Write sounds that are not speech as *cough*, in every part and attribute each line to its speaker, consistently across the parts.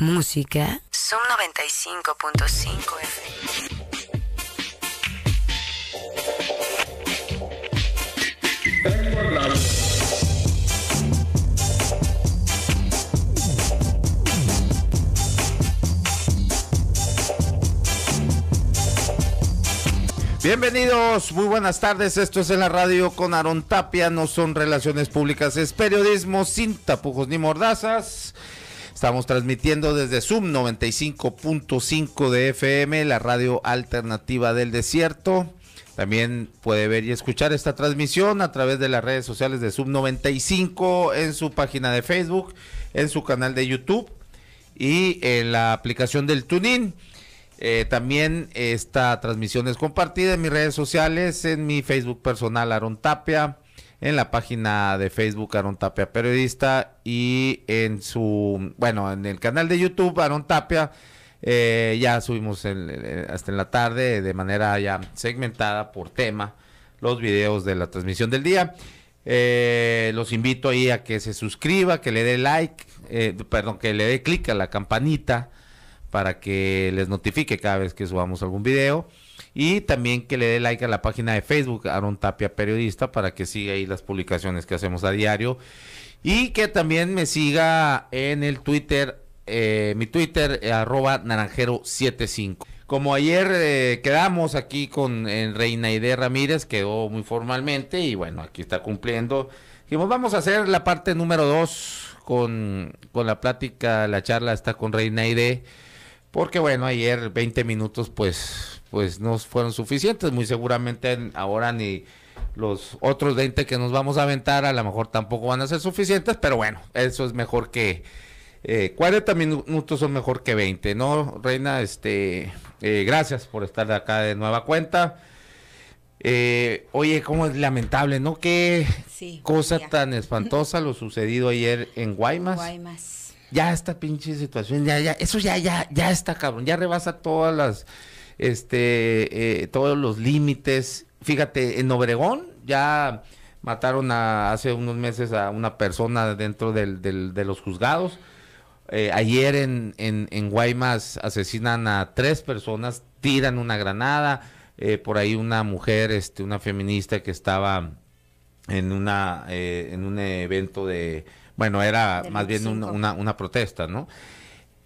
Speaker 1: Música. son 95.5 F.
Speaker 2: Bienvenidos, muy buenas tardes. Esto es en la radio con Aaron Tapia. No son relaciones públicas, es periodismo sin tapujos ni mordazas. Estamos transmitiendo desde Sub 95.5 de FM, la radio alternativa del desierto. También puede ver y escuchar esta transmisión a través de las redes sociales de Sub95 en su página de Facebook, en su canal de YouTube y en la aplicación del TuneIn. Eh, también esta transmisión es compartida en mis redes sociales, en mi Facebook personal Aaron Tapia, en la página de Facebook Aaron Tapia Periodista y en su, bueno, en el canal de YouTube Aaron Tapia. Eh, ya subimos hasta en la tarde de manera ya segmentada por tema los videos de la transmisión del día. Eh, los invito ahí a que se suscriba, que le dé like, eh, perdón, que le dé clic a la campanita para que les notifique cada vez que subamos algún video. Y también que le dé like a la página de Facebook, Aaron Tapia Periodista, para que siga ahí las publicaciones que hacemos a diario. Y que también me siga en el Twitter, eh, mi Twitter, eh, arroba naranjero75. Como ayer eh, quedamos aquí con Reina Ramírez, quedó muy formalmente y bueno, aquí está cumpliendo. vamos a hacer la parte número 2 con, con la plática, la charla está con Reina Ide porque bueno, ayer 20 minutos pues, pues no fueron suficientes. Muy seguramente ahora ni los otros 20 que nos vamos a aventar a lo mejor tampoco van a ser suficientes. Pero bueno, eso es mejor que... Eh, 40 minutos son mejor que 20, ¿no, Reina? Este, eh, gracias por estar acá de nueva cuenta. Eh, oye, cómo es lamentable, ¿no? Qué cosa tan espantosa lo sucedido ayer en Guaymas. Guaymas ya esta pinche situación, ya, ya, eso ya, ya, ya está cabrón, ya rebasa todas las, este, eh, todos los límites. Fíjate, en Obregón ya mataron hace unos meses a una persona dentro del, de los juzgados. Eh, ayer en, Guaymas asesinan a tres personas, tiran una granada, eh, por ahí una mujer, este, una feminista que estaba en, una, en un evento de bueno, era más bien una, una protesta, ¿no?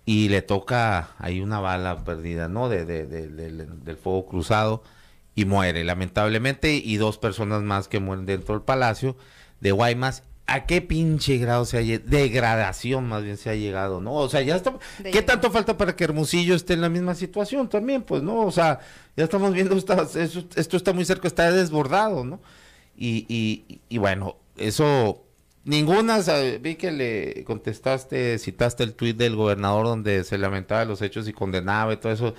Speaker 2: Y le toca, ahí una bala perdida, ¿no? De, de, del fuego cruzado y muere, lamentablemente, y dos personas más que mueren dentro del palacio de Guaymas. ¿A qué pinche grado se ha llegado? Degradación más bien se ha llegado, ¿no? O sea, ya está... ¿Qué tanto falta para que Hermosillo esté en la misma situación también? Pues, ¿no? O sea, ya estamos viendo, esto, esto, está muy cerca, está desbordado, ¿no? Y, y, y bueno, eso Ninguna, vi que le contestaste, citaste el tuit del gobernador donde se lamentaba de los hechos y condenaba y todo eso.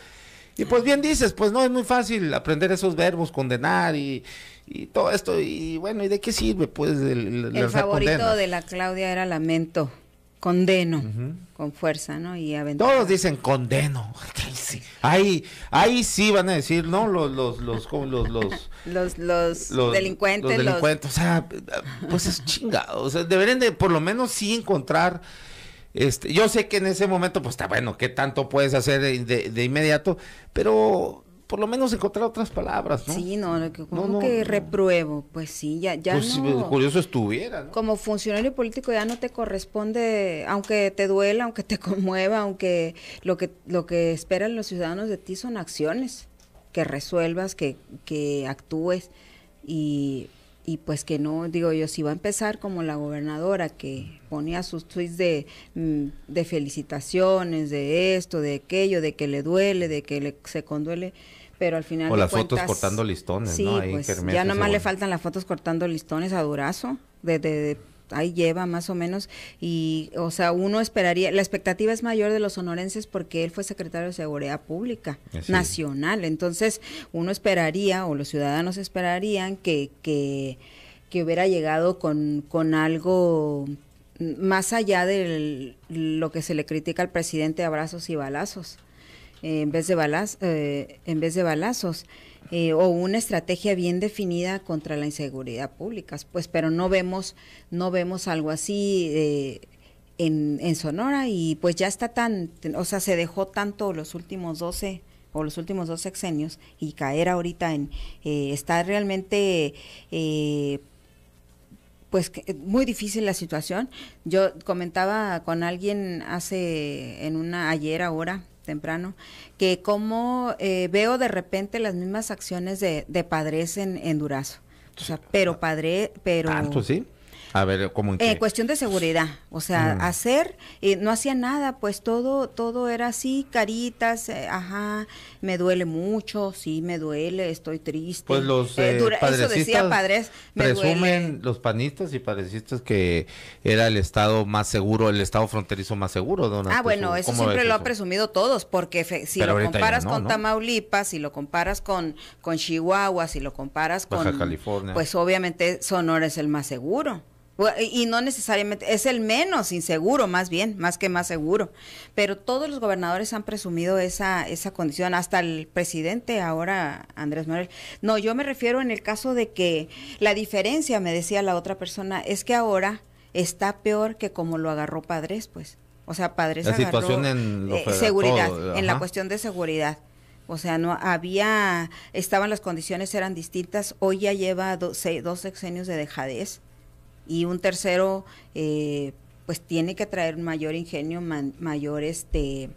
Speaker 2: Y pues bien dices, pues no, es muy fácil aprender esos verbos, condenar y, y todo esto. Y bueno, ¿y de qué sirve? Pues el favorito de
Speaker 1: la Claudia era lamento condeno con fuerza, ¿no? Y
Speaker 2: Todos dicen condeno. *laughs* Ahí, ahí sí van a decir, ¿no? Los, los, los, *laughs*
Speaker 1: los, los, delincuentes. Los delincuentes,
Speaker 2: o sea, pues es chingado. O sea, deberían de por lo menos sí encontrar... Este, yo sé que en ese momento, pues está bueno, ¿qué tanto puedes hacer de inmediato? Pero por lo menos encontrar otras palabras, ¿no? Sí, no, como que
Speaker 1: repruebo, pues sí, ya, ya curioso
Speaker 2: pues estuviera,
Speaker 1: Como funcionario político ya no te corresponde, aunque te duela, aunque te *laughs* conmueva, aunque lo que, lo que esperan los ciudadanos de ti son acciones, que resuelvas, que, actúes y y pues que no, digo yo, si va a empezar como la gobernadora que ponía sus tweets de, mm, de felicitaciones, de esto, de aquello, de que le duele, de que le, se conduele, pero al final. O las fotos cortando listones, ¿no? Ahí pues, ya nomás le faltan las fotos cortando listones a Durazo, Desde ahí lleva más o menos y o sea uno esperaría la expectativa es mayor de los sonorenses porque él fue secretario de seguridad pública eh, nacional entonces uno esperaría o los ciudadanos esperarían que hubiera llegado con, con algo más allá de lo que se le critica al presidente abrazos y balazos en, vez de balaz, eh, en vez de balazos. Eh, o una estrategia bien definida contra la inseguridad pública, pues, pero no vemos, no vemos algo así eh, en, Sonora y pues ya está tan, o sea, se dejó tanto los últimos 12 o los últimos dos sexenios y caer ahorita en, está realmente pues muy difícil la situación. Yo comentaba con alguien hace en una ayer ahora temprano, que como eh, veo de repente las mismas acciones de, padres en, Durazo. O sea, pero padre, pero...
Speaker 2: sí? A ver, ¿cómo en eh,
Speaker 1: cuestión de seguridad, o sea, mm. hacer, eh, no hacía nada, pues todo, todo era así, caritas, eh, ajá, me duele mucho, sí, me duele, estoy triste. Pues los eso decía padres, presumen
Speaker 2: los panistas y padrecistas que era el estado más seguro, el estado fronterizo más seguro, don Ah, bueno, eso siempre lo ha
Speaker 1: presumido todos, porque si lo comparas con Tamaulipas, si lo comparas con, con Chihuahua, si lo comparas Baja con California, pues obviamente Sonora es el más seguro. Y no necesariamente, es el menos inseguro, más bien, más que más seguro. Pero todos los gobernadores han presumido esa, esa condición, hasta el presidente ahora, Andrés Manuel. No, yo me refiero en el caso de que la diferencia, me decía la otra persona, es que ahora está peor que como lo agarró Padres, pues. O sea, Padres la situación en eh, seguridad, en la cuestión de seguridad. O sea, no había, estaban las condiciones, eran distintas. Hoy ya lleva dos sexenios de dejadez y un tercero eh, pues tiene que traer mayor ingenio, mayor este,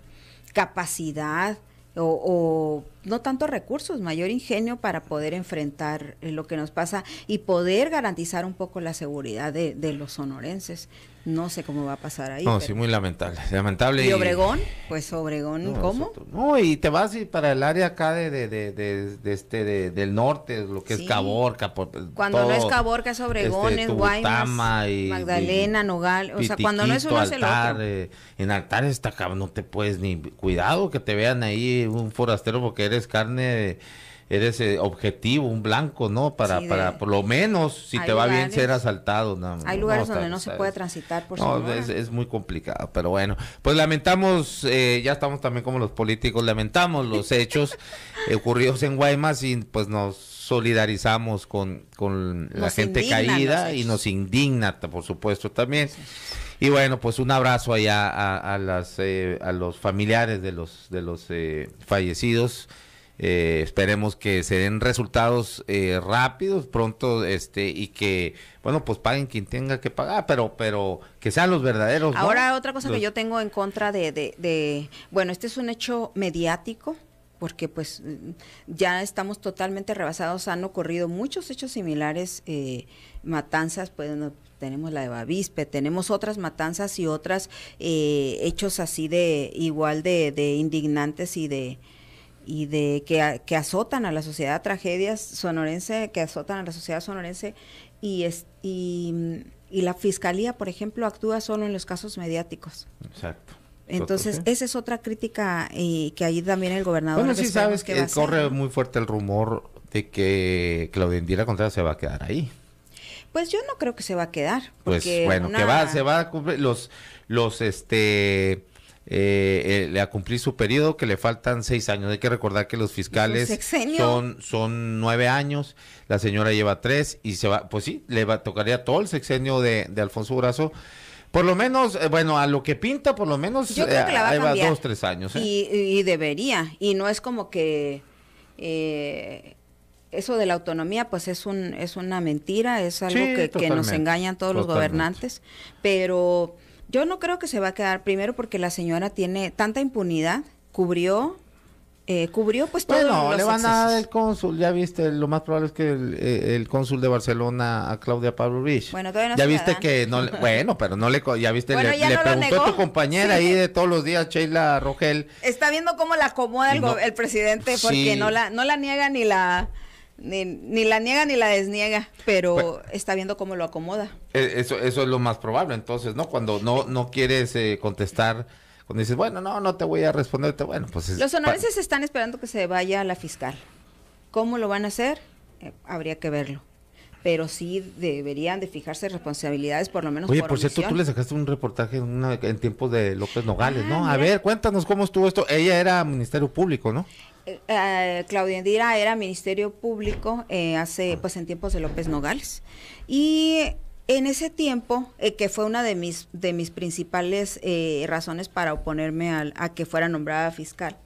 Speaker 1: capacidad o, o no tanto recursos, mayor ingenio para poder enfrentar eh, lo que nos pasa y poder garantizar un poco la seguridad de, los sonorenses. No sé cómo va a pasar ahí. No, sí, muy
Speaker 2: lamentable. lamentable ¿Y, Obregón?
Speaker 1: Pues Obregón, ¿cómo?
Speaker 2: no, y te vas y para el área acá de, de, de, de este, del norte, lo que es Caborca. Pues, cuando no es Caborca,
Speaker 1: es Obregón, este, es Guaymas,
Speaker 2: Magdalena,
Speaker 1: Nogal. O sea, cuando no es uno, altar, otro.
Speaker 2: Eh, en Altar está no te puedes ni... Cuidado que te vean ahí un forastero porque eres carne, eres eh, objetivo, un blanco, ¿no? Para, para por lo menos, si te va bien, ser asaltado. hay lugares donde no se puede
Speaker 1: transitar por No,
Speaker 2: es, muy complicado, pero bueno. Pues lamentamos, eh, ya estamos también como los políticos, lamentamos los *laughs* hechos ocurridos en Guaymas y pues nos solidarizamos con, la gente caída y nos indigna, por supuesto, también. Y bueno, pues un abrazo allá a, las, eh, a los familiares de los, de los eh, fallecidos. Eh, esperemos que se den resultados eh, rápidos, pronto, este, y que, bueno, pues paguen quien tenga que pagar, pero, pero que sean los verdaderos. Ahora, otra cosa que yo
Speaker 1: tengo en contra de, de, bueno, este es un hecho mediático, porque pues ya estamos totalmente rebasados, han ocurrido muchos hechos similares, eh, matanzas, pues tenemos la de Bavispe, tenemos otras matanzas y otras hechos así de igual de indignantes y de y de que, azotan a la sociedad tragedias sonorense, que azotan a la sociedad sonorense y, y, la fiscalía, por ejemplo, actúa solo en los casos mediáticos.
Speaker 2: Exacto. Entonces,
Speaker 1: esa es otra crítica y que ahí también el gobernador... Bueno, sí sabes que corre
Speaker 2: muy fuerte el rumor de que Claudia Indira Contreras se va a quedar ahí.
Speaker 1: Pues yo no creo que se va a quedar.
Speaker 2: Pues bueno, que va, se va a cumplir los, los, este, eh, eh, a cumplir su periodo, que le faltan seis años. Hay que recordar que los fiscales son, son nueve años, la señora lleva tres y se va, pues sí, le va, tocaría todo el sexenio de, Alfonso Brazo. Por lo menos, eh, bueno, a lo que pinta, por lo menos Yo creo que eh, dos, tres años. ¿eh?
Speaker 1: Y, debería, y no es como que eso de la autonomía pues es un es una mentira, es algo que, nos engañan todos los gobernantes, pero yo no creo que se va a quedar primero porque la señora tiene tanta impunidad, cubrió eh, cubrió pues, pues todo. Bueno, No, le van a dar el
Speaker 2: cónsul, ya viste, lo más probable es que eh, el, cónsul de Barcelona a Claudia Pablo Rich. Bueno, todavía no Ya viste que no, bueno, pero no le, ya viste, le, preguntó a tu compañera ahí de todos los días, Sheila Rogel.
Speaker 1: Está viendo cómo la acomoda el, presidente porque no la, no la niega ni la ni, ni, la niega ni la desniega, pero pues, está viendo cómo lo acomoda.
Speaker 2: E, eso, eso es lo más probable, entonces, ¿no? Cuando no, no quieres eh, contestar, cuando dices, bueno, no, no te voy a responderte, bueno, pues... Los sonorenses
Speaker 1: están esperando que se vaya a la fiscal. ¿Cómo lo van a hacer? Eh, habría que verlo. Pero sí deberían de fijarse responsabilidades, por lo menos. Oye, por, cierto, tú le sacaste
Speaker 2: un reportaje en, una, tiempos de López Nogales, ah, ¿no? A ver, cuéntanos cómo estuvo esto. Ella era Ministerio Público, ¿no?
Speaker 1: Eh, eh, Claudia Endira era Ministerio Público eh, hace, pues en tiempos de López Nogales. Y en ese tiempo, que fue una de mis, de mis principales razones para oponerme a, a, que fuera nombrada fiscal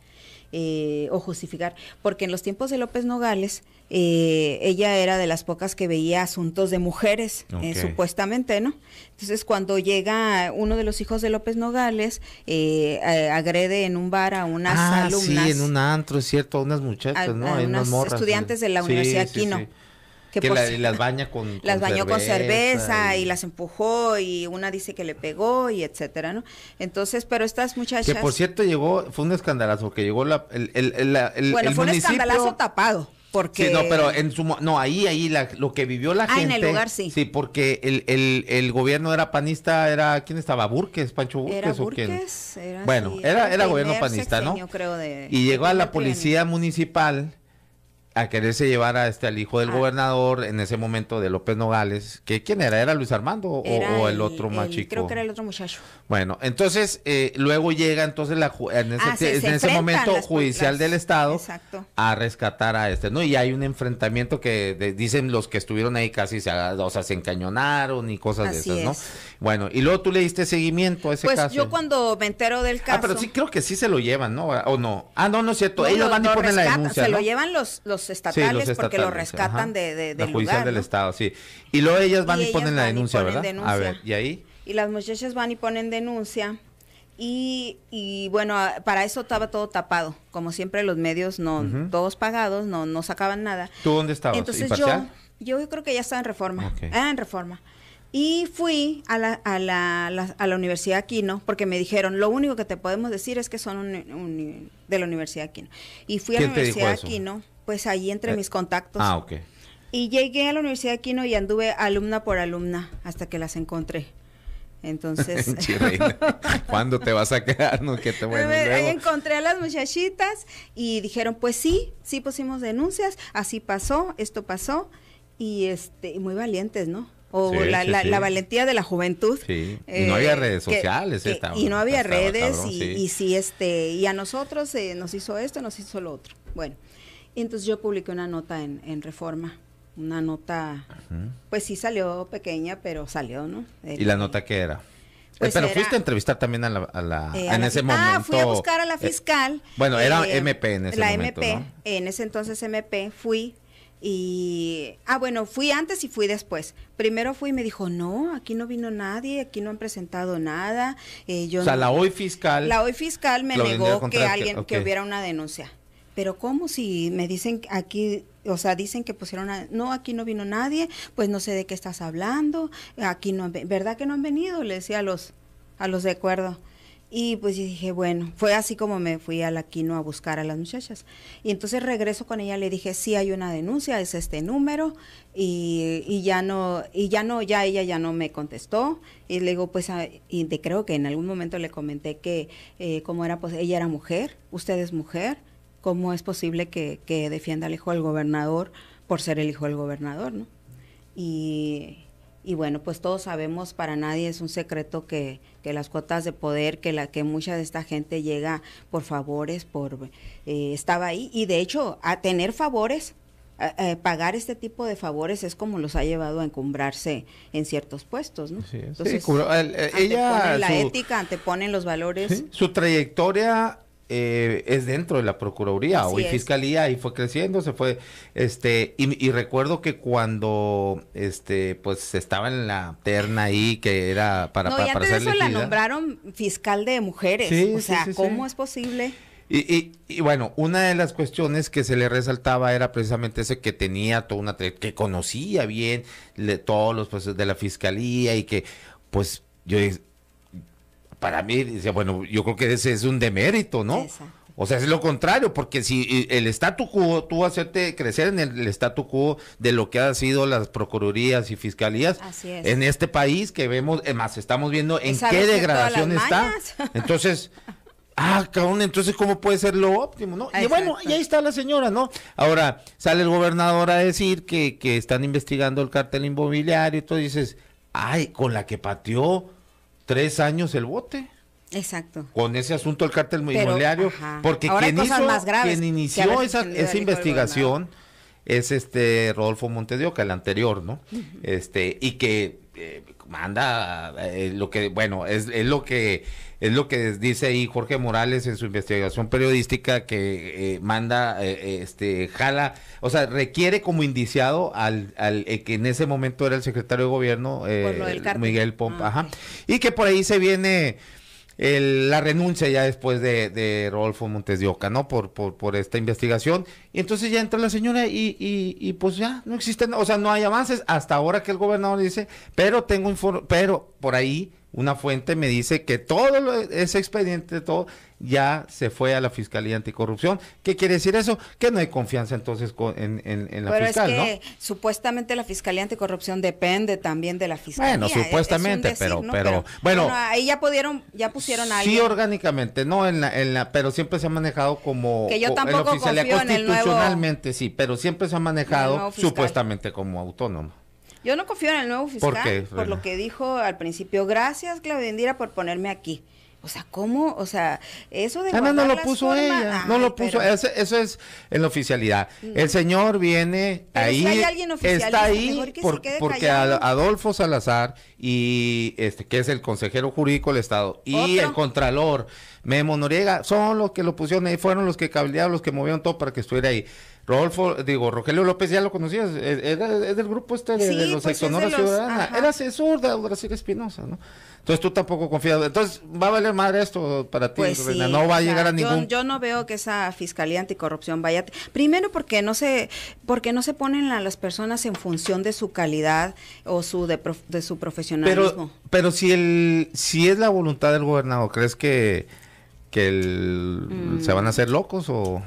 Speaker 1: o justificar, porque en los tiempos de López Nogales, eh, ella era de las pocas que veía asuntos de mujeres, eh, supuestamente, ¿no? Entonces, cuando llega uno de los hijos de López Nogales, eh, eh agrede en un bar a unas alumnas. Ah, sí, en un
Speaker 2: antro, es cierto, a unas muchachas, ¿no? A, unas estudiantes eh. de la Universidad Aquino Que, las baña con, *laughs* las bañó con cerveza y...
Speaker 1: las empujó y una dice que le pegó y etcétera no entonces pero estas muchachas que por
Speaker 2: cierto llegó fue un escandalazo que llegó el el, el, bueno fue un escandalazo
Speaker 1: tapado porque... Sí, no, pero
Speaker 2: en su... No, ahí, ahí, lo que vivió la gente... Ah, en el lugar, sí. Sí, porque el, el, el, gobierno era panista, era... ¿Quién estaba? ¿Burques? ¿Pancho Burques o quién? Era, bueno, era, era, gobierno panista, ¿no?
Speaker 1: y llegó a la policía
Speaker 2: municipal a quererse llevar a este al hijo del ah. gobernador en ese momento de López Nogales, que quién era, era Luis Armando o, el, otro más chico. Creo que era el otro muchacho. Bueno, entonces eh, luego llega entonces la en ese, ah, momento judicial del estado a rescatar a este, ¿no? Y hay un enfrentamiento que dicen los que estuvieron ahí casi se, o sea, se encañonaron y cosas de esas, ¿no? Es. Bueno, y luego tú le diste seguimiento a ese pues, caso. Pues yo
Speaker 1: cuando me entero del caso. Ah, pero sí
Speaker 2: creo que sí se lo llevan, ¿no? O no. Ah, no, no es cierto. Ellos van y ponen la denuncia. Se lo llevan
Speaker 1: los estatales, porque lo rescatan de, de, del la del
Speaker 2: estado, sí. Y luego ellas van y, ponen la denuncia, ¿verdad? ¿y ahí?
Speaker 1: Y las muchachas van y ponen denuncia. Y, bueno, ah, para eso estaba todo tapado. Como siempre, los medios no, todos pagados, no, no sacaban nada.
Speaker 2: ¿Tú dónde estabas? Entonces yo,
Speaker 1: yo creo que ya estaba en reforma. Ah, en reforma. Y fui a la, a la, a la Universidad Aquino, porque me dijeron, lo único que te podemos decir es que son de la Universidad Aquino. Y fui a la Universidad Aquino pues ahí entre eh, mis contactos. Ah, ok. Y llegué a la Universidad de Aquino y anduve alumna por alumna hasta que las encontré. Entonces, *laughs*
Speaker 2: ¿cuándo te vas a quedar? No, que te quedar. *laughs* Ahí
Speaker 1: encontré a las muchachitas y dijeron, pues sí, sí pusimos denuncias, así pasó, esto pasó y este, muy valientes, ¿no? o la, valentía de la juventud. Sí. Y eh, no había redes sociales. Eh, y no había redes y, sí. este y a nosotros nos hizo esto, nos hizo lo otro. Bueno, entonces yo publiqué una nota en, Reforma. Una nota, pues sí salió pequeña, pero salió, ¿no? ¿Y la
Speaker 2: nota qué era? Eh, pues pero fuiste a entrevistar también a la, eh, en ese momento. Ah, fui a buscar a la eh,
Speaker 1: fiscal. bueno, era MP en ese momento. La MP, en ese entonces MP, fui y ah bueno, fui antes y fui después. Primero fui y me dijo, "No, aquí no vino nadie, aquí no han presentado nada." yo o sea, la hoy
Speaker 2: fiscal. La hoy
Speaker 1: fiscal me negó que alguien que hubiera una denuncia pero ¿cómo si me dicen aquí, o sea, dicen que pusieron, no, aquí no vino nadie, pues no sé de qué estás hablando, aquí no, ¿verdad que no han venido? Le decía a los, a los de acuerdo. Y pues dije, bueno, fue así como me fui a la quino a buscar a las muchachas. Y entonces regreso con ella, le dije, sí hay una denuncia, es este número, y, ya no, y ya no, ya ella ya no me contestó. Y le digo, pues, ah, creo que en algún momento le comenté que eh, como era, pues ella era mujer, usted es mujer, cómo es posible que, defienda al hijo del gobernador por ser el hijo del gobernador, ¿no? Y, bueno, pues todos sabemos, para nadie es un secreto que, las cuotas de poder, que, la, que mucha de esta gente llega por favores, por eh, estaba ahí, y de hecho, a tener favores pagar este tipo de favores es como los ha llevado a encumbrarse en ciertos puestos,
Speaker 2: ¿no? sí, eh, ella la ética, ética,
Speaker 1: anteponen los valores.
Speaker 2: Su trayectoria eh, es dentro de la Procuraduría. o Hoy Fiscalía y fue creciendo, se fue, este, y, recuerdo que cuando, este, pues estaba en la terna ahí, que era para, no, para, eso la nombraron
Speaker 1: fiscal de mujeres, o sea, ¿cómo es posible?
Speaker 2: Y, y, y, bueno, una de las cuestiones que se le resaltaba era precisamente ese que tenía toda una, que conocía bien todos los procesos de la fiscalía y que, pues, yo para mí, dice, bueno, yo creo que ese es un demérito, ¿no? O sea, es lo contrario, porque si eh, el statu quo, tú hacerte crecer en el, estatus statu quo de lo que han sido las procuradurías y fiscalías en este país que vemos, más estamos viendo en qué degradación está. *laughs* Entonces, ah, cabrón, entonces cómo puede ser lo óptimo, ¿no? Y bueno, y ahí está la señora, ¿no? Ahora, sale el gobernador a decir que, que están investigando el cartel inmobiliario y tú dices, ay, con la que pateó tres años el bote. Exacto. Con ese asunto del cártel inmobiliario, porque quien, hizo, quien, inició esa, esa investigación es este Rodolfo Montedioca, el anterior, ¿no? Este, y que eh, manda eh, lo que bueno es, lo que es lo que dice ahí Jorge Morales en su investigación periodística que eh, manda este jala o sea requiere como indiciado al, al que en ese momento era el secretario de gobierno Miguel Pompa ah, y que por ahí se viene la renuncia ya después de, de Rodolfo Montes de Oca, ¿no? Por, por, esta investigación. Y entonces ya entra la señora y, pues ya no existen, o sea, no hay avances hasta ahora que el gobernador dice, pero tengo informe, pero por ahí una fuente me dice que todo lo, ese expediente, todo ya se fue a la Fiscalía Anticorrupción. ¿Qué quiere decir eso? Que no hay confianza entonces en, en, la Pero es que,
Speaker 1: Supuestamente la Fiscalía Anticorrupción depende también de la Fiscalía. Bueno, supuestamente, pero, pero, bueno, Ahí ya pudieron, ya pusieron algo. Sí,
Speaker 2: orgánicamente, no en la, en la, pero siempre se ha manejado como. Que yo tampoco constitucionalmente, sí, pero siempre se ha manejado supuestamente como autónomo.
Speaker 1: Yo no confío en el nuevo fiscal ¿Por, lo que dijo al principio. Gracias, Claudia Indira, por ponerme aquí. O sea, ¿cómo? O sea, eso de... no, no lo puso ella, no lo puso,
Speaker 2: eso, es en la oficialidad. Mm. El señor viene ahí, si hay alguien está ahí porque Adolfo Salazar, y este que es el consejero jurídico del Estado, y el contralor Memo Noriega, son los que lo pusieron ahí, fueron los que cabildearon los que movieron todo para que estuviera ahí. Rolfo, digo, Rogelio López ya lo conocías, e-, es del grupo este de, los pues Ciudadana, era asesor de Brasil Espinosa, ¿no? Entonces tú tampoco confías, entonces va a valer madre esto para ti, pues no va a llegar a ningún...
Speaker 1: Yo, no veo que esa Fiscalía Anticorrupción vaya, primero porque no se, porque no se ponen a las personas en función de su calidad o su de, su profesionalismo.
Speaker 2: Pero, si, el, si es la voluntad del gobernador, ¿crees que, que el, mm. se van a hacer locos o...?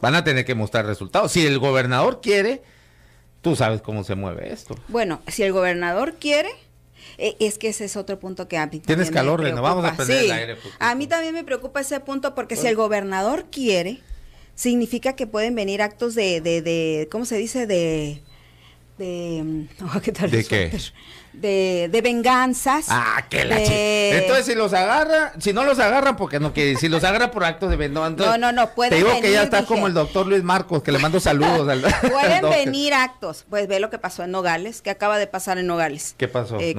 Speaker 2: Van a tener que mostrar resultados. Si el gobernador quiere, tú sabes cómo se mueve esto.
Speaker 1: Bueno, si el gobernador quiere, e, es que ese es otro punto que a mí Tienes calor, me preocupa. vamos a perder el aire. A mí también me preocupa ese punto porque si el gobernador quiere, significa que pueden venir actos de, de, de ¿cómo se dice? De... ¿De, *laughs* qué? de, de venganzas. Ah, qué la Entonces, si los agarra,
Speaker 2: si no los agarra, porque no que si los agarra por actos de venganza. No, no, no, pueden Te digo que ya está como el doctor Luis Marcos, que le mando saludos al, *laughs* Pueden venir
Speaker 1: actos. Pues ve lo que pasó en Nogales, que acaba de pasar en Nogales. ¿Qué pasó? Eh,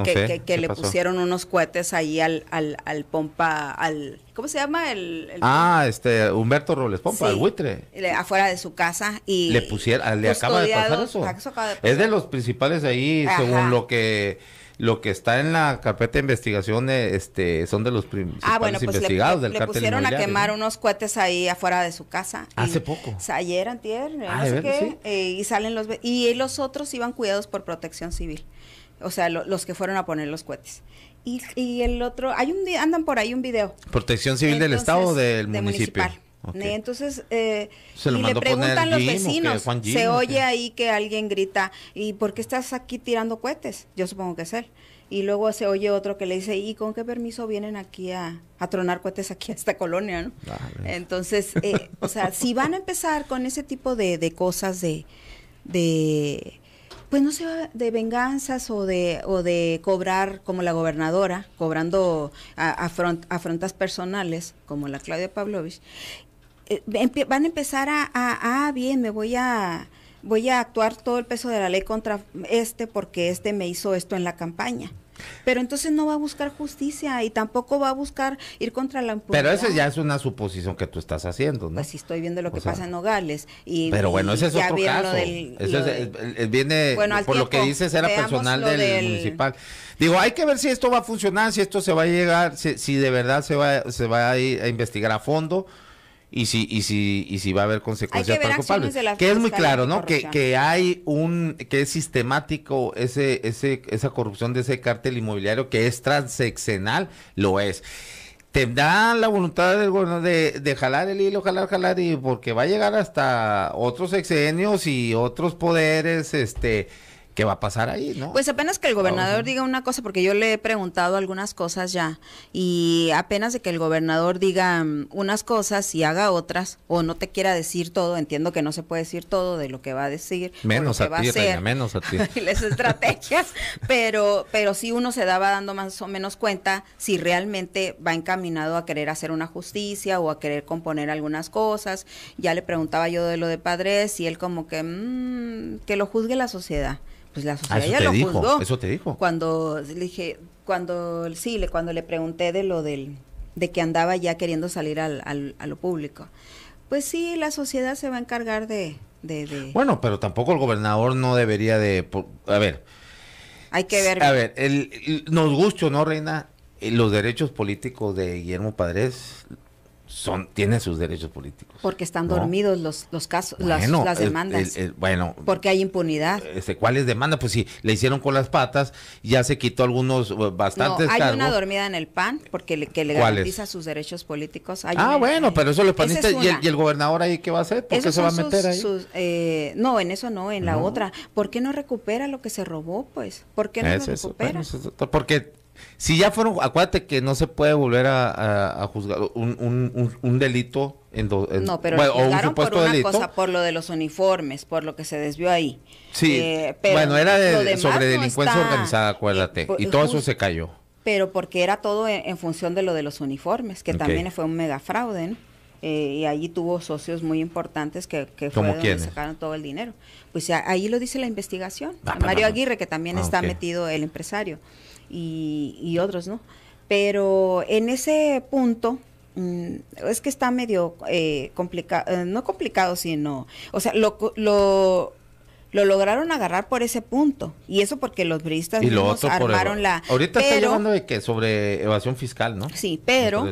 Speaker 1: que, le pusieron unos cohetes ahí al, al, al pompa, al ¿Cómo se llama el, el
Speaker 2: ah, este Humberto Robles Pompa, el buitre?
Speaker 1: Afuera de su casa y le
Speaker 2: pusieron, le acaba de pasar eso. Ah, es de los principales ahí, según lo que lo que está en la carpeta de investigación eh, este son de los ah, principales pues investigados le, del le pusieron a quemar
Speaker 1: unos cohetes ahí afuera de su casa hace poco ayer antier eh, ah, eh, y salen los y los otros iban cuidados por protección civil o sea los que fueron a poner los cohetes y, el otro, hay un día, andan por ahí un video.
Speaker 2: Protección Civil del Estado o del municipio. Municipal.
Speaker 1: Entonces, eh, y le preguntan los vecinos, se oye ahí que alguien grita, ¿y por qué estás aquí tirando cohetes? Yo supongo que es él. Y luego se oye otro que le dice, ¿y con qué permiso vienen aquí a, tronar cohetes aquí a esta colonia? ¿no? Entonces, eh, o sea, si van a empezar con ese tipo de, cosas de pues no se va de venganzas o de, o de cobrar como la gobernadora, cobrando afrontas personales como la Claudia Pavlovich. Eh, van a empezar a, ah, bien, me voy a, voy a actuar todo el peso de la ley contra este porque este me hizo esto en la campaña. Pero entonces no va a buscar justicia y tampoco va a buscar ir contra la impunidad. Pero eso ya
Speaker 2: es una suposición que tú estás haciendo, ¿no? Pues sí, estoy viendo lo que pasa en
Speaker 1: Nogales. pero bueno, ese es otro caso. eso eh, eh,
Speaker 2: eh, viene, por lo que dices, era personal del, municipal. Digo, hay que ver si esto va a funcionar, si esto se va a llegar, si, de verdad se va, se va a investigar a fondo y si, y si, y si va a haber consecuencias que Que es muy claro, ¿no? Que, que hay un, que es sistemático ese, ese, esa corrupción de ese cártel inmobiliario que es transeccional, lo es. te da la voluntad del gobierno de, de jalar el hilo, jalar, jalar, y porque va a llegar hasta otros exenios y otros poderes, este, qué va a pasar ahí, ¿no? Pues
Speaker 1: apenas que el gobernador diga una cosa, porque yo le he preguntado algunas cosas ya, y apenas de que el gobernador diga mm, unas cosas y haga otras, o no te quiera decir todo, entiendo que no se puede decir todo de lo que va a decir,
Speaker 2: menos a ti, menos a ti.
Speaker 1: las estrategias, *laughs* pero, pero si uno se daba dando más o menos cuenta si realmente va encaminado a querer hacer una justicia o a querer componer algunas cosas. Ya le preguntaba yo de lo de padres y él como que mm, que lo juzgue la sociedad. Pues la sociedad ah, ya lo juzgó. Eso te dijo. Cuando le dije, cuando sí, le, cuando le pregunté de lo del, de que andaba ya queriendo salir al, al, a lo público. Pues sí, la sociedad se va a encargar de,
Speaker 2: Bueno, pero tampoco el gobernador no debería de, a ver. Hay que ver. A ver, el, nos gustó, no, Reina, eh, los derechos políticos de Guillermo Padres son tienen sus derechos políticos.
Speaker 1: Porque están dormidos los, los casos, las, demandas. bueno. Porque hay impunidad.
Speaker 2: Este, ¿Cuáles demandas? Pues sí le hicieron con las patas, ya se quitó algunos eh, bastantes. hay una dormida
Speaker 1: en el PAN porque le, que le garantiza sus derechos políticos. ah, bueno, pero eso le panistas y,
Speaker 2: el gobernador ahí qué va a hacer, ¿por qué se va a meter ahí?
Speaker 1: Eh, no, en eso no, en la otra. ¿Por qué no recupera lo que se robó, pues? ¿Por qué no lo recupera?
Speaker 2: porque si ya fueron, acuérdate que no se puede volver a, juzgar un, delito en dos no, pero por una cosa,
Speaker 1: por lo de los uniformes, por lo que se desvió
Speaker 2: ahí. Sí, eh, pero bueno, era sobre delincuencia organizada, acuérdate, y todo eso se cayó.
Speaker 1: Pero porque era todo en, función de lo de los uniformes, que también fue un mega fraude, eh, y allí tuvo socios muy importantes que, que fue sacaron todo el dinero. Pues ahí lo dice la investigación. Ah, Mario Aguirre, que también ah, está metido el empresario y, otros, ¿no? Pero en ese punto mm, es que está medio eh, complicado, eh, no complicado, sino, o sea, lo, lo, lo lograron agarrar por ese punto. Y eso porque los bristas armaron la... Ahorita está hablando de
Speaker 2: que sobre evasión fiscal, ¿no? Sí, pero,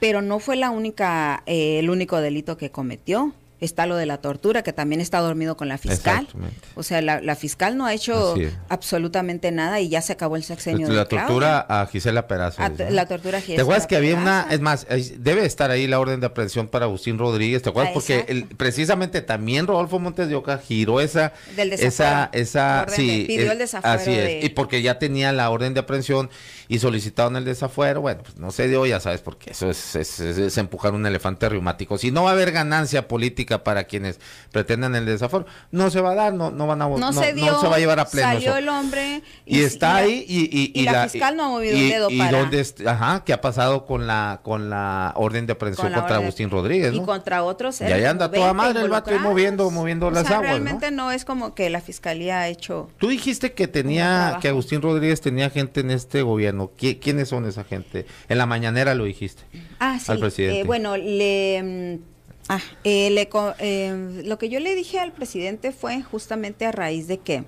Speaker 1: pero no fue la única, eh, el único delito que cometió está lo de la tortura, que también está dormido con la fiscal. O sea, la, fiscal no ha hecho absolutamente nada y ya se acabó el sexenio. La, tortura
Speaker 2: a Gisela Perazo. La
Speaker 1: tortura a Gisela. ¿Te acuerdas
Speaker 2: que había una, es más, debe estar ahí la orden de aprehensión para Agustín Rodríguez? ¿Te acuerdas? Ah, porque precisamente también Rodolfo Montes de Oca giró esa...
Speaker 1: Del Esa, esa, Pidió eh, el desafuero. Así es. Y
Speaker 2: porque ya tenía la orden de aprehensión y solicitaron el desafuero. Bueno, pues no se dio, ya sabes, porque eso es, es empujar un elefante reumático. Si no va a haber ganancia política para quienes pretendan el desaforo. No se va a dar, no, no van a no, no, se, va a llevar a pleno. Salió el hombre y, está ahí y, la, fiscal no ha movido un dedo para. y Dónde, ajá, qué ha pasado con la con la orden de aprehensión contra Agustín Rodríguez, Y
Speaker 1: contra otros. Y ahí anda toda madre el vato
Speaker 2: moviendo moviendo las aguas, Realmente
Speaker 1: ¿no? es como que la fiscalía ha hecho.
Speaker 2: Tú dijiste que tenía que Agustín Rodríguez tenía gente en este gobierno. ¿Quiénes son esa gente? En la mañanera lo dijiste.
Speaker 1: Ah, sí. Al presidente. Eh, bueno, le mm, Ah, eh, em, lo que yo le dije al presidente fue justamente a raíz de que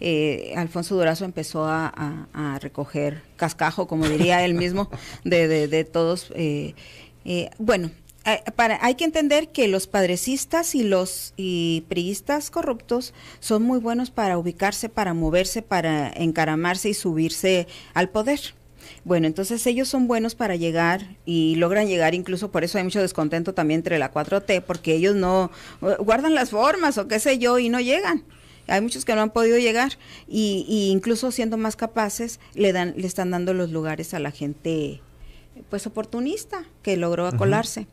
Speaker 1: eh, Alfonso Durazo empezó a, recoger cascajo, como diría él mismo, *laughs* de, todos. Eh, bueno, para, hay que entender que los padrecistas y los y priistas corruptos son muy buenos para ubicarse, para moverse, para encaramarse y subirse al poder. Bueno, entonces ellos son buenos para llegar y logran llegar, incluso por eso hay mucho descontento también entre la 4T, porque ellos no eh, guardan las formas o qué sé yo y no llegan hay muchos que no han podido llegar y, incluso siendo más capaces le dan le están dando los lugares a la gente pues oportunista que logró acolarse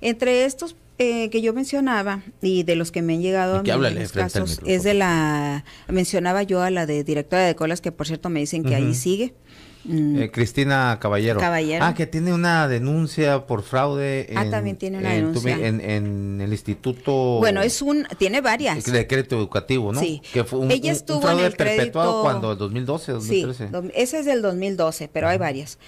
Speaker 1: entre estos eh, que yo mencionaba y de los que me han llegado a mí casos es de la mencionaba yo a la de directora de colas que por cierto me dicen que ahí sigue
Speaker 2: Mm. Eh, Cristina Caballero. Ah, que tiene una denuncia por fraude. Ah, en, ah, también tiene una denuncia. En, el instituto. Bueno,
Speaker 1: es un. Tiene varias.
Speaker 2: decreto educativo, ¿no? Sí. un, Ella estuvo en el perpetuado cuando, el 2012, 2013. Sí,
Speaker 1: ese es del 2012, pero hay varias.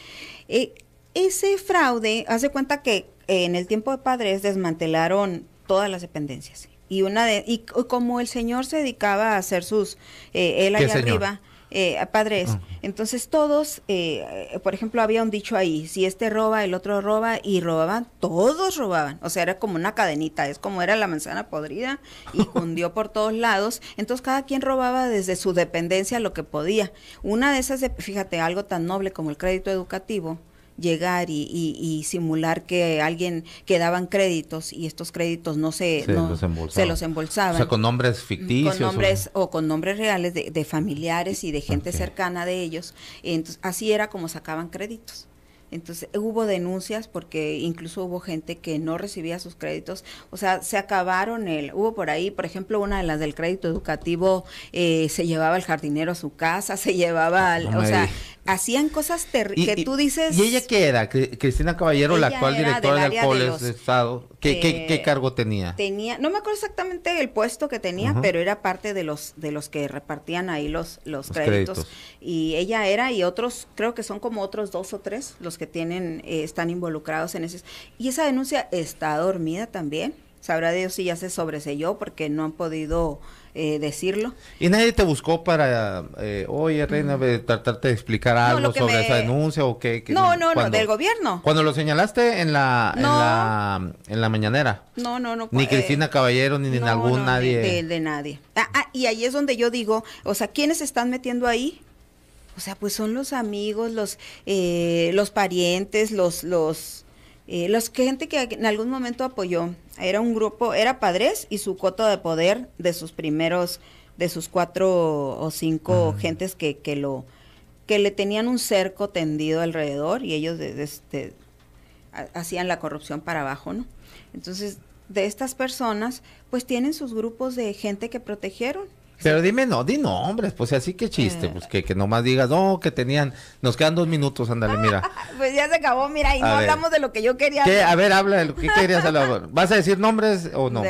Speaker 1: Eh, ese fraude, hace cuenta que eh, en el tiempo de padres desmantelaron todas las dependencias. Y una de, y como el señor se dedicaba a hacer sus, él allá arriba, eh, padres. Entonces todos, eh, por ejemplo, había un dicho ahí, si este roba, el otro roba, y robaban, todos robaban. O sea, era como una cadenita, es como era la manzana podrida y hundió *laughs* por todos lados. Entonces cada quien robaba desde su dependencia lo que podía. Una de esas, fíjate, algo tan noble como el crédito educativo, llegar y, simular que alguien que daban créditos y estos créditos no se, se, los, se los, embolsaban. O sea, con
Speaker 2: nombres ficticios. Con nombres
Speaker 1: o, con nombres reales de, familiares y de gente cercana de ellos. Entonces, así era como sacaban créditos. Entonces hubo denuncias porque incluso hubo gente que no recibía sus créditos. O sea, se acabaron el... Hubo por ahí, por ejemplo, una de las del crédito educativo eh, se llevaba el jardinero a su casa, *laughs* se llevaba... Al, o sea, hacían cosas que tú dices... ¿Y ella
Speaker 2: qué era? Cristina Caballero, la actual directora del de de Estado. Eh, ¿Qué, cargo tenía?
Speaker 1: Tenía, no me acuerdo exactamente el puesto que tenía, pero era parte de los de los que repartían ahí los, los, créditos. Y ella era y otros, creo que son como otros dos o tres los que tienen, eh, están involucrados en ese Y esa denuncia está dormida también. Sabrá Dios si ya se sobreselló porque no han podido eh, decirlo.
Speaker 2: ¿Y nadie te buscó para, eh, oye, Reina, mm. tratarte de explicar algo sobre esa denuncia o qué? no, no, no, del gobierno. Cuando lo señalaste en la, en la, mañanera.
Speaker 1: No, no, no. Ni eh, Cristina
Speaker 2: Caballero, ni, en algún nadie.
Speaker 1: De, nadie. Ah, ah, y ahí es donde yo digo, o sea, ¿quiénes están metiendo ahí? o sea, pues son los amigos, los, eh, los parientes, los, los, eh, los gente que en algún momento apoyó. Era un grupo, era Padres y su coto de poder de sus primeros, de sus cuatro o cinco gentes que, que lo, que le tenían un cerco tendido alrededor y ellos este, hacían la corrupción para abajo, ¿no? Entonces, de estas personas, pues tienen sus grupos de gente que protegieron
Speaker 2: pero dime, no, di nombres, pues así que chiste, eh. pues que, que nomás digas, no, que tenían, nos quedan dos minutos, ándale, mira.
Speaker 1: *laughs* pues ya se acabó, mira, y no hablamos de lo que yo quería. ¿Qué? A ver,
Speaker 2: habla de lo que querías hablar. *laughs* ¿Vas a decir nombres o no?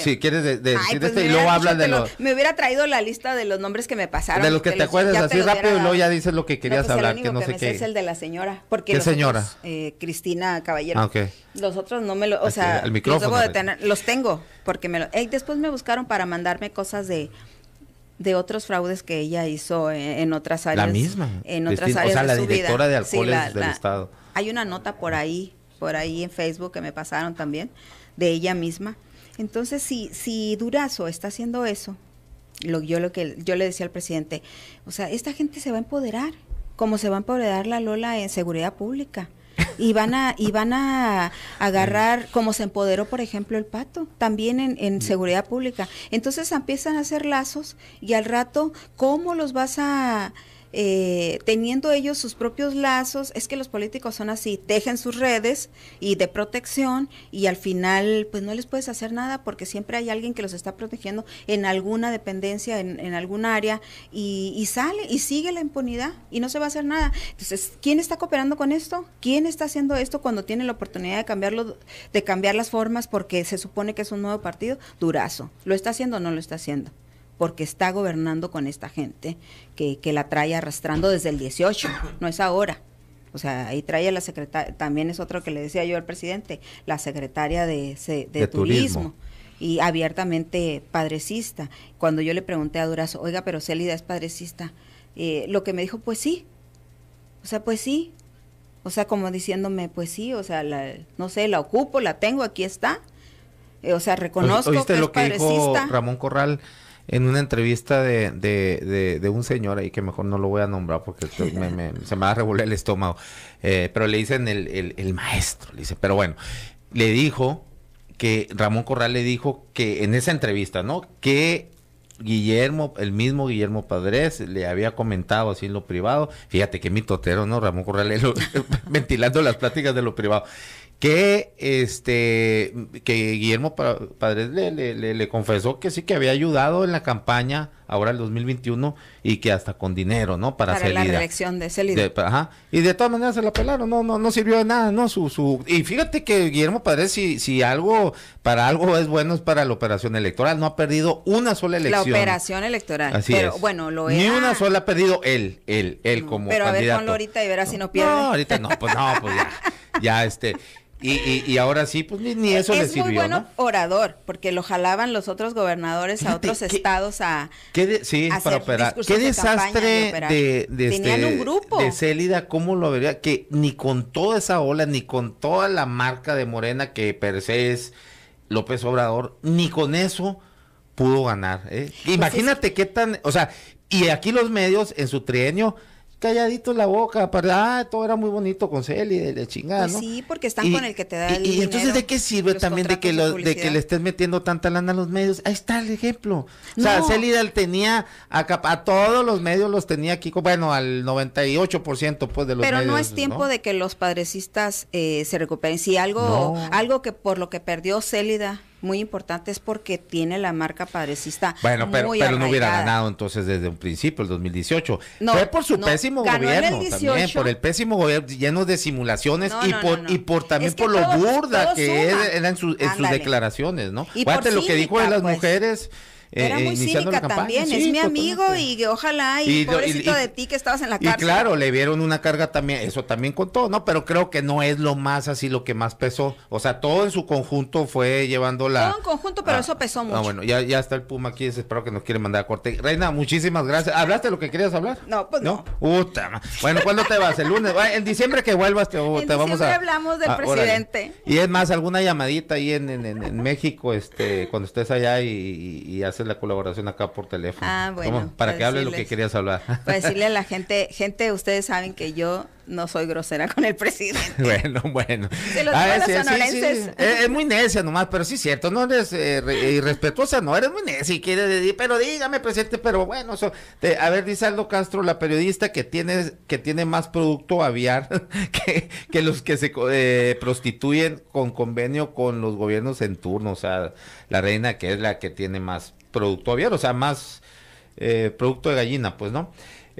Speaker 2: si quieres decir este y luego habla de los...
Speaker 1: Me hubiera traído la lista de los nombres que me pasaron. De los que te, te acuerdas así rápido y luego ya dices
Speaker 2: lo que querías hablar, que no sé qué. es el
Speaker 1: de la señora. Porque ¿Qué señora? Eh, Cristina Caballero. Ah, los otros no me lo, o sea, los, tengo, porque me lo, después me buscaron para mandarme cosas de de otros fraudes que ella hizo eh, en, otras áreas. La misma. En otras O sea, la directora de alcoholes del Estado. Hay una nota por ahí, por ahí en Facebook que me pasaron también, de ella misma. Entonces, si, si Durazo está haciendo eso, lo, yo, lo que, yo le decía al presidente, o sea, esta gente se va a empoderar, como se va a empoderar la Lola en seguridad pública y van a, y van a agarrar, como se empoderó, por ejemplo, el pato, también en, en mm. seguridad pública. Entonces empiezan a hacer lazos y al rato, ¿cómo los vas a eh, teniendo ellos sus propios lazos, es que los políticos son así, tejen sus redes y de protección y al final pues no les puedes hacer nada porque siempre hay alguien que los está protegiendo en alguna dependencia, en, algún área y, sale y sigue la impunidad y no se va a hacer nada. Entonces, ¿quién está cooperando con esto? ¿Quién está haciendo esto cuando tiene la oportunidad de cambiarlo, de cambiar las formas porque se supone que es un nuevo partido? Durazo. ¿Lo está haciendo o no lo está haciendo? porque está gobernando con esta gente que, la trae arrastrando desde el 18, no es ahora. O sea, ahí trae a la secretaria, también es otro que le decía yo al presidente, la secretaria de, de, turismo. y abiertamente padrecista. Cuando yo le pregunté a Durazo, oiga, pero Célida es padrecista, eh, lo que me dijo, pues sí, o sea, pues sí, o sea, como diciéndome, pues sí, o sea, no sé, la ocupo, la tengo, aquí está. Eh, o sea, reconozco que es lo que Dijo
Speaker 2: Ramón Corral en una entrevista de, de, un señor ahí que mejor no lo voy a nombrar porque *laughs* se me va a revolver el estómago, eh, pero le dicen el, el, el, maestro, le dice, pero bueno, le dijo que Ramón Corral le dijo que en esa entrevista, ¿no? Que Guillermo, el mismo Guillermo Padres le había comentado así en lo privado, fíjate que mi totero, ¿no? Ramón Corral, *laughs* *laughs* ventilando las pláticas de lo privado, que este que Guillermo Padres le, confesó que sí que había ayudado en la campaña ahora el 2021 y que hasta con dinero, ¿no? Para, la reelección de ese líder. ajá. Y de todas maneras se la pelaron, no no no sirvió de nada, no su su y fíjate que Guillermo Padres si si algo para algo es bueno es para la operación electoral, no ha perdido una sola elección. La operación
Speaker 1: electoral. Así pero bueno, lo Ni una
Speaker 2: sola ha perdido él, él, él mm, como candidato. Pero a ver con Lorita y verás si no pierde. No, ahorita no, pues no, pues ya. Ya este y, y, ahora sí, pues ni, eso le sirvió. Es muy bueno
Speaker 1: orador, porque lo jalaban los otros gobernadores a otros estados a.
Speaker 2: ¿qué sí, para operar. Qué desastre de, este de, Célida, ¿cómo lo vería? Que ni con toda esa ola, ni con toda la marca de Morena que per se es López Obrador, ni con eso pudo ganar. ¿eh? Pues Imagínate qué tan. O sea, y aquí los medios en su trienio calladito la boca, para, ah, todo era muy bonito con Célida de, la chingada, pues Sí, porque están con el que te da el Y, entonces, ¿de qué sirve también de que, de, que le estés metiendo tanta lana a los medios? Ahí está el ejemplo. O sea, Célida tenía, a, a, todos los medios los tenía aquí, bueno, al 98% pues de los medios. Pero no es tiempo de
Speaker 1: que los padrecistas eh, se recuperen. Si algo, algo que por lo que perdió Célida muy importante es porque tiene la marca padrecista. Bueno, pero, pero no hubiera ganado
Speaker 2: entonces desde un principio, el 2018. No, Fue por su pésimo gobierno también, por el pésimo gobierno lleno de simulaciones y, por, y por también por lo burda que era en, sus declaraciones, ¿no? Y lo que dijo de las pues. mujeres eh, Era eh, muy cínica también, es mi amigo
Speaker 1: y ojalá, y, pobrecito de ti que estabas en la cárcel. Y claro,
Speaker 2: le vieron una carga también, eso también contó, ¿no? Pero creo que no es lo más así, lo que más pesó. O sea, todo en su conjunto fue llevando la... Todo en
Speaker 1: conjunto, pero ah, eso pesó ah, mucho.
Speaker 2: bueno, ya, ya está el Puma aquí, espero que nos quiere mandar a corte. Reina, muchísimas gracias. ¿Hablaste lo que querías hablar? No, pues no. bueno, ¿cuándo te vas? El lunes, en diciembre que vuelvas te, te vamos a... hablamos del ah, presidente. Y es más, alguna llamadita ahí en, México, este, cuando estés allá y, y así la colaboración acá por teléfono.
Speaker 1: Ah, bueno. Para, para que hable lo que
Speaker 2: querías hablar. Para decirle
Speaker 1: a la *laughs* gente, gente, ustedes saben que yo no soy grosera con el presidente.
Speaker 2: *laughs* bueno, bueno. Ah, eh, es, muy necia nomás, pero sí es cierto, no eres eh, eh, irrespetuosa, no, eres muy necia y decir, pero dígame, presidente, pero bueno, a ver, dice Aldo Castro, la periodista que tiene, que tiene más producto aviar *laughs* que, los que se prostituyen con convenio con los gobiernos en turno, o sea, la reina que es la que tiene más producto aviar, o sea, más producto de gallina, pues, ¿no?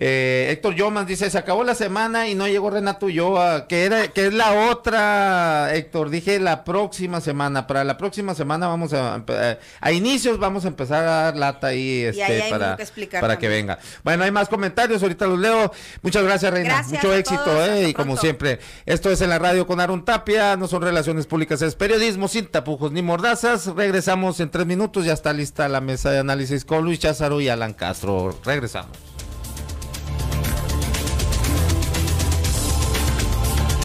Speaker 2: Eh, Héctor Yomas dice, se acabó la semana y no llegó Renato Ulloa, ah, que, era, que es la otra, Héctor, dije la próxima semana, para la próxima semana vamos a, eh, a inicios vamos a empezar a dar lata ahí, este, para, que para que venga. Bueno, hay más comentarios, ahorita los leo. Muchas gracias, Reina. Mucho éxito, eh, y como siempre, esto es en la radio con Arun Tapia, no son relaciones públicas, es periodismo sin tapujos ni mordazas. Regresamos en tres minutos, ya está lista la mesa de análisis con Luis Cházaro y Alan Castro. Regresamos.